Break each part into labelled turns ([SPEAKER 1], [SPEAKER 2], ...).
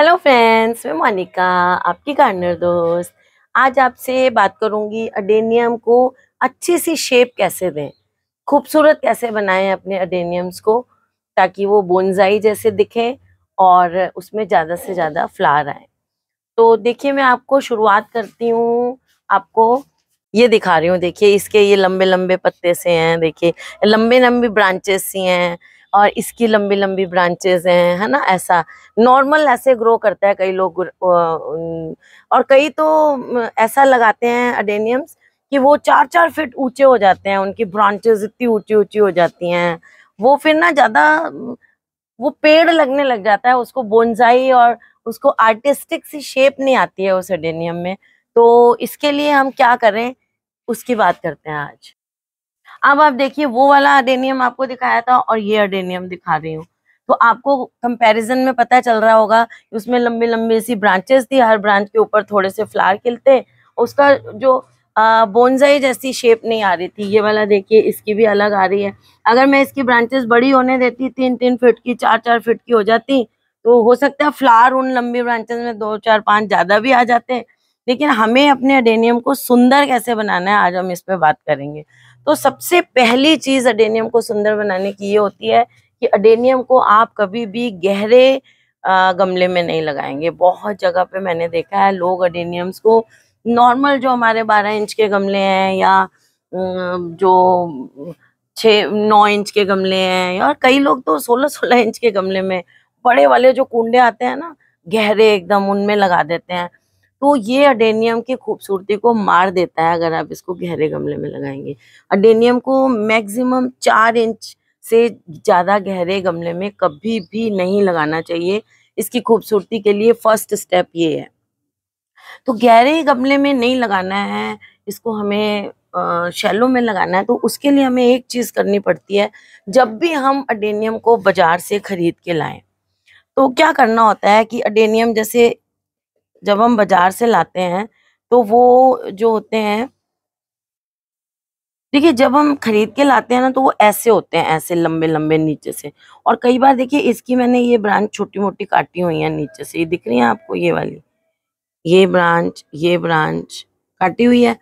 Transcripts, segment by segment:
[SPEAKER 1] hello friends मैं मोनिका आपकी gardener दोस्त आज आपसे बात करूंगी अडेनियम को अच्छी सी शेप कैसे दें खूबसूरत कैसे बनाएं अपने अडेनियम्स को ताकि वो बोनजाई जैसे दिखें और उसमें ज़्यादा से ज़्यादा फ्लावर आए तो देखिए मैं आपको शुरुआत करती हूँ आपको ये दिखा रही हूँ देखिए इसके ये लंबे लंबे पत्ते से हैं देखिए लंबे लंबे ब्रांचेस सी हैं और इसकी लंबी लंबी ब्रांचेज हैं है ना ऐसा नॉर्मल ऐसे ग्रो करता है कई लोग और कई तो ऐसा लगाते हैं अडेनियम्स कि वो चार चार फिट ऊंचे हो जाते हैं उनकी ब्रांचेज इतनी ऊंची ऊंची हो जाती हैं वो फिर ना ज़्यादा वो पेड़ लगने लग जाता है उसको बोनजाई और उसको आर्टिस्टिक सी शेप नहीं आती है उस अडेनियम में तो इसके लिए हम क्या करें उसकी बात करते हैं आज अब आप देखिए वो वाला अडेनियम आपको दिखाया था और ये अडेनियम दिखा रही हूँ तो आपको कंपैरिजन में पता चल रहा होगा उसमें लंबी लंबी सी ब्रांचेस थी हर ब्रांच के ऊपर थोड़े से फ्लावर खिलते उसका जो बोनजाई जैसी शेप नहीं आ रही थी ये वाला देखिए इसकी भी अलग आ रही है अगर मैं इसकी ब्रांचेस बड़ी होने देती तीन तीन फिट की चार चार फिट की हो जाती तो हो सकता है फ्लावर उन लंबी ब्रांचेस में दो चार पाँच ज्यादा भी आ जाते लेकिन हमें अपने अडेनियम को सुंदर कैसे बनाना है आज हम इस पर बात करेंगे तो सबसे पहली चीज़ अडेनियम को सुंदर बनाने की ये होती है कि अडेनियम को आप कभी भी गहरे गमले में नहीं लगाएंगे बहुत जगह पे मैंने देखा है लोग अडेनियम्स को नॉर्मल जो हमारे बारह इंच के गमले हैं या जो छः नौ इंच के गमले हैं और कई लोग तो सोलह सोलह इंच के गमले में बड़े वाले जो कुंडे आते हैं ना गहरे एकदम उनमें लगा देते हैं तो ये अडेनियम की खूबसूरती को मार देता है अगर आप इसको गहरे गमले में लगाएंगे अडेनियम को मैक्सिमम चार इंच से ज़्यादा गहरे गमले में कभी भी नहीं लगाना चाहिए इसकी खूबसूरती के लिए फर्स्ट स्टेप ये है तो गहरे गमले में नहीं लगाना है इसको हमें शैलो में लगाना है तो उसके लिए हमें एक चीज़ करनी पड़ती है जब भी हम अडेनियम को बाज़ार से ख़रीद के लाएं तो क्या करना होता है कि अडेनियम जैसे जब हम बाजार से लाते हैं तो वो जो होते हैं देखिए जब हम खरीद के लाते हैं ना तो वो ऐसे होते हैं ऐसे लंबे लंबे नीचे से और कई बार देखिए इसकी मैंने ये ब्रांच छोटी मोटी काटी हुई है नीचे से ये दिख रही है आपको ये वाली ये ब्रांच ये ब्रांच काटी हुई है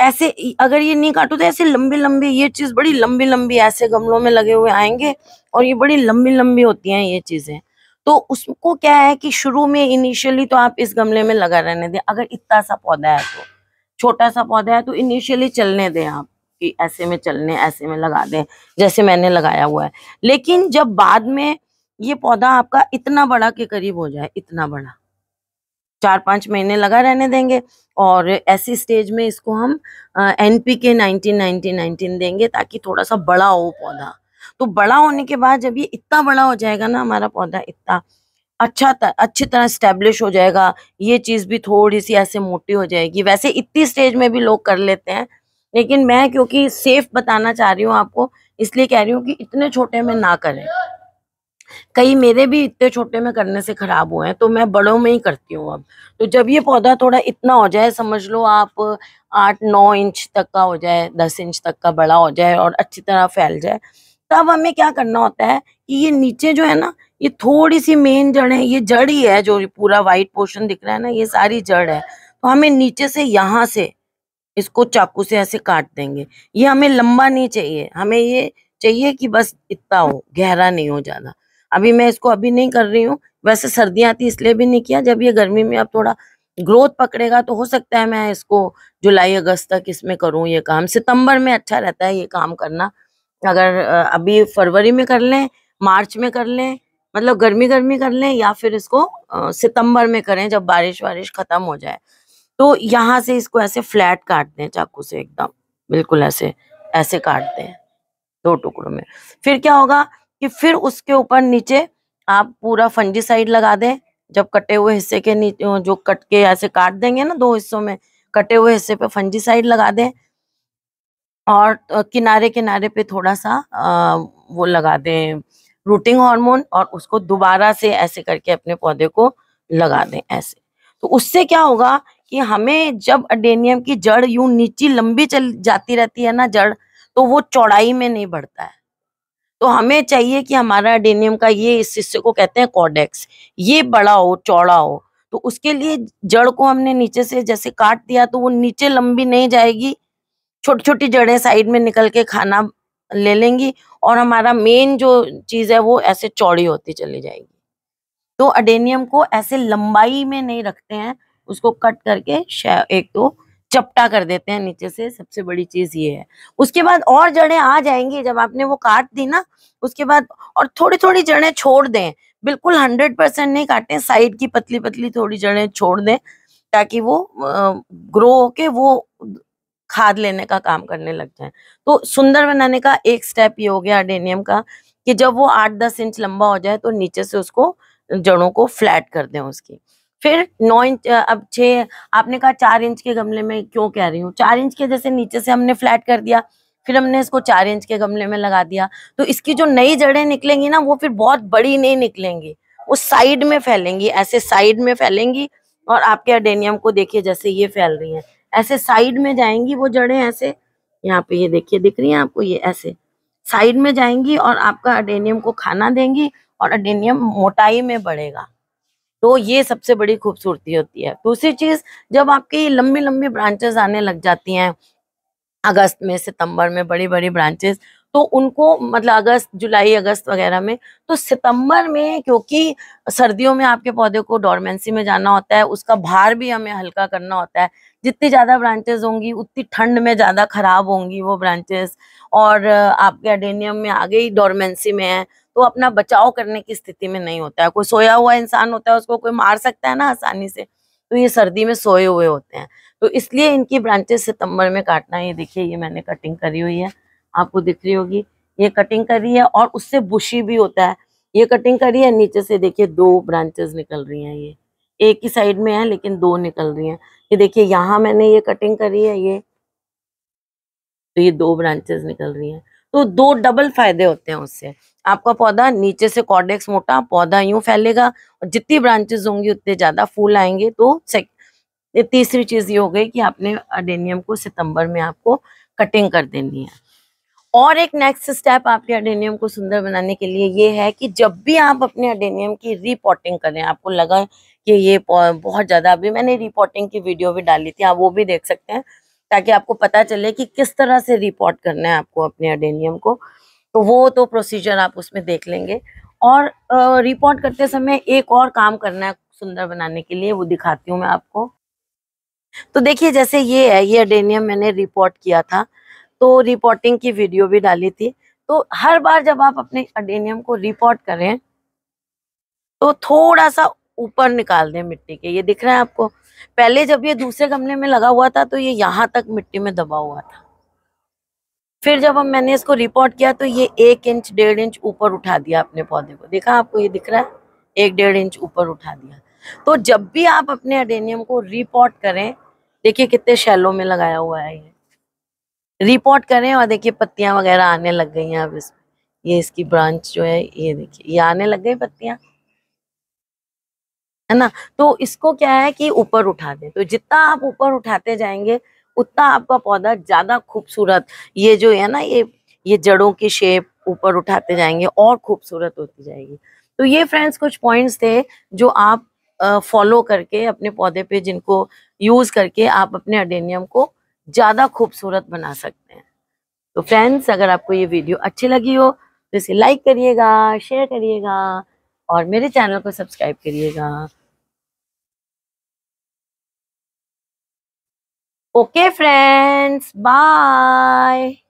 [SPEAKER 1] ऐसे अगर ये नहीं काटो तो ऐसे लंबे लंबे ये चीज़ बड़ी लंबी लंबी ऐसे गमलों में लगे हुए आएंगे और ये बड़ी लंबी लंबी होती हैं ये चीज़ें तो उसको क्या है कि शुरू में इनिशियली तो आप इस गमले में लगा रहने दें अगर इतना सा पौधा है तो छोटा सा पौधा है तो इनिशियली चलने दें आप कि ऐसे में चलने ऐसे में लगा दें जैसे मैंने लगाया हुआ है लेकिन जब बाद में ये पौधा आपका इतना बड़ा के करीब हो जाए इतना बड़ा चार पांच महीने लगा रहने देंगे और ऐसी स्टेज में इसको हम N P K nineteen nineteen nineteen देंगे ताकि थोड़ा सा बड़ा हो पौधा तो बड़ा होने के बाद जब ये इतना बड़ा हो जाएगा ना हमारा पौधा इतना अच्छा तर, अच्छी तरह स्टेब्लिश हो जाएगा ये चीज़ भी थोड़ी सी ऐसे मोटी हो जाएगी वैसे इतनी स्टेज में भी लोग कर लेते हैं लेकिन मैं क्योंकि सेफ बताना चाह रही हूँ आपको इसलिए कह रही हूँ कि इतने छोटे में ना करें कई मेरे भी इतने छोटे में करने से ख़राब हुए हैं तो मैं बड़ों में ही करती हूँ अब तो जब ये पौधा थोड़ा इतना हो जाए समझ लो आप आठ नौ इंच तक का हो जाए दस इंच तक का बड़ा हो जाए और अच्छी तरह फैल जाए तब हमें क्या करना होता है कि ये नीचे जो है ना ये थोड़ी सी मेन जड़ है ये जड़ ही है जो पूरा व्हाइट पोर्शन दिख रहा है ना ये सारी जड़ है तो हमें नीचे से यहाँ से इसको चाकू से ऐसे काट देंगे ये हमें लंबा नहीं चाहिए हमें ये चाहिए कि बस इतना हो गहरा नहीं हो ज्यादा अभी मैं इसको अभी नहीं कर रही हूँ वैसे सर्दियाँ आती इसलिए भी नहीं किया जब ये गर्मी में अब थोड़ा ग्रोथ पकड़ेगा तो हो सकता है मैं इसको जुलाई अगस्त तक इसमें करूँ ये काम सितंबर में अच्छा रहता है ये काम करना अगर अभी फरवरी में कर लें मार्च में कर लें मतलब गर्मी गर्मी कर लें या फिर इसको सितंबर में करें जब बारिश वारिश खत्म हो जाए तो यहाँ से इसको ऐसे फ्लैट काट दें चाकू से एकदम बिल्कुल ऐसे ऐसे काट दें दो टुकड़ों में फिर क्या होगा कि फिर उसके ऊपर नीचे आप पूरा फंजी साइड लगा दें जब कटे हुए हिस्से के नीचे जो कट के ऐसे काट देंगे ना दो हिस्सों में कटे हुए हिस्से पे फंजी साइड लगा दें और किनारे किनारे पे थोड़ा सा वो लगा दें रूटिंग हार्मोन और उसको दोबारा से ऐसे करके अपने पौधे को लगा दें ऐसे तो उससे क्या होगा कि हमें जब अडेनियम की जड़ यूं नीचे लंबी चल जाती रहती है ना जड़ तो वो चौड़ाई में नहीं बढ़ता है तो हमें चाहिए कि हमारा अडेनियम का ये इस हिस्से को कहते हैं कॉडेक्स ये बड़ा हो चौड़ा हो तो उसके लिए जड़ को हमने नीचे से जैसे काट दिया तो वो नीचे लंबी नहीं जाएगी छोटी छोटी जड़ें साइड में निकल के खाना ले लेंगी और हमारा मेन जो चीज़ है वो ऐसे चौड़ी होती चली जाएगी तो अडेनियम को ऐसे लंबाई में नहीं रखते हैं उसको कट करके एक तो चपटा कर देते हैं नीचे से सबसे बड़ी चीज ये है उसके बाद और जड़ें आ जाएंगी जब आपने वो काट दी ना उसके बाद और थोड़ी थोड़ी जड़ें छोड़ दें बिल्कुल हंड्रेड परसेंट नहीं काटे साइड की पतली पतली थोड़ी जड़ें छोड़ दें ताकि वो ग्रो होके वो खाद लेने का काम करने लग जाए तो सुंदर बनाने का एक स्टेप ये हो गया अडेनियम का कि जब वो आठ दस इंच लंबा हो जाए तो नीचे से उसको जड़ों को फ्लैट कर दें उसकी फिर नौ इंच अब छः आपने कहा चार इंच के गमले में क्यों कह रही हूँ चार इंच के जैसे नीचे से हमने फ्लैट कर दिया फिर हमने इसको चार इंच के गमले में लगा दिया तो इसकी जो नई जड़ें निकलेंगी ना वो फिर बहुत बड़ी नहीं निकलेंगी वो साइड में फैलेंगी ऐसे साइड में फैलेंगी और आपके अडेनियम को देखिए जैसे ये फैल रही है ऐसे साइड में जाएंगी वो जड़ें ऐसे यहाँ पे ये देखिए दिख रही है आपको ये ऐसे साइड में जाएंगी और आपका अडेनियम को खाना देंगी और अडेनियम मोटाई में बढ़ेगा तो ये सबसे बड़ी खूबसूरती होती है दूसरी चीज जब आपकी लंबी लंबी ब्रांचेस आने लग जाती हैं अगस्त में सितंबर में बड़ी बड़ी ब्रांचेस तो उनको मतलब अगस्त जुलाई अगस्त वगैरह में तो सितंबर में क्योंकि सर्दियों में आपके पौधे को डोरमेंसी में जाना होता है उसका भार भी हमें हल्का करना होता है जितनी ज़्यादा ब्रांचेस होंगी उतनी ठंड में ज़्यादा खराब होंगी वो ब्रांचेस और आपके एडेनियम में आ गई डोरमेंसी में है तो अपना बचाव करने की स्थिति में नहीं होता है कोई सोया हुआ इंसान होता है उसको कोई मार सकता है ना आसानी से तो ये सर्दी में सोए हुए होते हैं तो इसलिए इनकी ब्रांचेस सितंबर में काटना ये देखिए ये मैंने कटिंग करी हुई है आपको दिख रही होगी ये कटिंग करी है और उससे बुशी भी होता है ये कटिंग करी है नीचे से देखिए दो ब्रांचेस निकल रही हैं ये एक ही साइड में है लेकिन दो निकल रही हैं ये देखिए यहाँ मैंने ये कटिंग करी है ये तो ये दो ब्रांचेस निकल रही हैं तो दो डबल फायदे होते हैं उससे आपका पौधा नीचे से कॉडेक्स मोटा पौधा यूं फैलेगा और जितनी ब्रांचेस होंगी उतने ज्यादा फूल आएंगे तो तीसरी चीज ये हो गई कि आपने अडेनियम को सितंबर में आपको कटिंग कर देनी है और एक नेक्स्ट स्टेप आपके अडेनियम को सुंदर बनाने के लिए ये है कि जब भी आप अपने अडेनियम की रिपोर्टिंग करें आपको लगा कि ये बहुत ज़्यादा अभी मैंने रिपोर्टिंग की वीडियो भी डाली थी आप वो भी देख सकते हैं ताकि आपको पता चले कि किस तरह से रिपोर्ट करना है आपको अपने अडेनियम को तो वो तो प्रोसीजर आप उसमें देख लेंगे और रिपोर्ट करते समय एक और काम करना है सुंदर बनाने के लिए वो दिखाती हूँ मैं आपको तो देखिए जैसे ये है ये अडेनियम मैंने रिपोर्ट किया था तो रिपोर्टिंग की वीडियो भी डाली थी तो हर बार जब आप अपने अडेनियम को रिपोर्ट करें तो थोड़ा सा ऊपर निकाल दें मिट्टी के ये दिख रहा है आपको पहले जब ये दूसरे गमले में लगा हुआ था तो ये यहाँ तक मिट्टी में दबा हुआ था फिर जब हम मैंने इसको रिपोर्ट किया तो ये एक इंच डेढ़ इंच ऊपर उठा दिया अपने पौधे को देखा आपको ये दिख रहा है एक डेढ़ इंच ऊपर उठा दिया तो जब भी आप अपने अडेनियम को रिपोर्ट करें देखिए कितने शैलो में लगाया हुआ है ये रिपोर्ट करें और देखिए पत्तियां वगैरह आने लग गई हैं अब इसमें ये इसकी ब्रांच जो है ये देखिए ये आने लग गई पत्तियां है ना तो इसको क्या है कि ऊपर उठा दें तो जितना आप ऊपर उठाते जाएंगे उतना आपका पौधा ज्यादा खूबसूरत ये जो है ना ये ये जड़ों की शेप ऊपर उठाते जाएंगे और खूबसूरत होती जाएगी तो ये फ्रेंड्स कुछ पॉइंट्स थे जो आप फॉलो करके अपने पौधे पे जिनको यूज करके आप अपने अडेनियम को ज़्यादा खूबसूरत बना सकते हैं तो फ्रेंड्स अगर आपको ये वीडियो अच्छी लगी हो तो इसे लाइक करिएगा शेयर करिएगा और मेरे चैनल को सब्सक्राइब करिएगा ओके फ्रेंड्स बाय